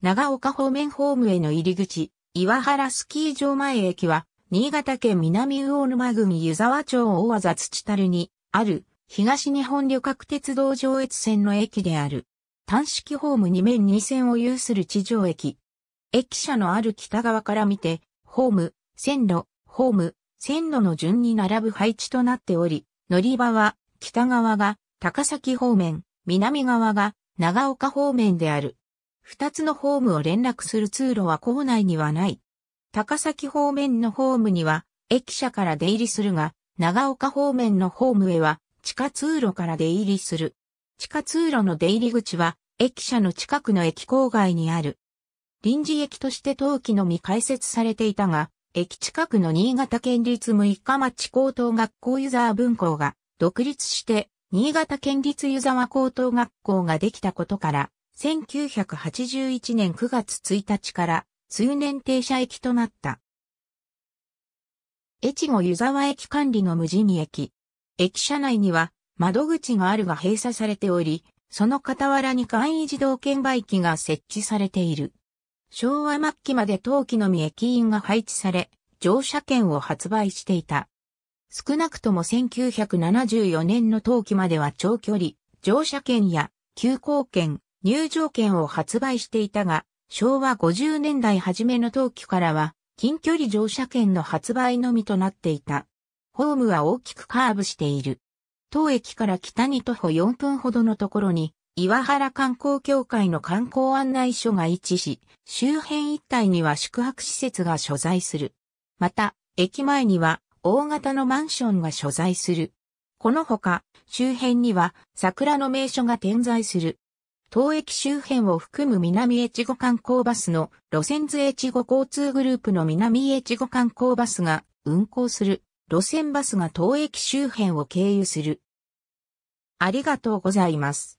長岡方面ホームへの入り口、岩原スキー場前駅は、新潟県南魚沼郡湯沢町大和土樽に、ある、東日本旅客鉄道上越線の駅である。単式ホーム2面2線を有する地上駅。駅舎のある北側から見て、ホーム、線路、ホーム、線路の順に並ぶ配置となっており、乗り場は、北側が高崎方面、南側が長岡方面である。二つのホームを連絡する通路は構内にはない。高崎方面のホームには、駅舎から出入りするが、長岡方面のホームへは、地下通路から出入りする。地下通路の出入り口は、駅舎の近くの駅郊外にある。臨時駅として冬季のみ開設されていたが、駅近くの新潟県立六日町高等学校湯沢分校が独立して、新潟県立湯沢高等学校ができたことから、1981年9月1日から通年停車駅となった。越後湯沢駅管理の無地味駅。駅舎内には窓口があるが閉鎖されており、その傍らに簡易自動券売機が設置されている。昭和末期まで陶器のみ駅員が配置され、乗車券を発売していた。少なくとも1974年の陶器までは長距離、乗車券や急行券、入場券を発売していたが、昭和50年代初めの冬季からは、近距離乗車券の発売のみとなっていた。ホームは大きくカーブしている。当駅から北に徒歩4分ほどのところに、岩原観光協会の観光案内所が位置し、周辺一帯には宿泊施設が所在する。また、駅前には大型のマンションが所在する。このほか、周辺には桜の名所が点在する。東駅周辺を含む南越後観光バスの路線図越後交通グループの南越後観光バスが運行する路線バスが東駅周辺を経由する。ありがとうございます。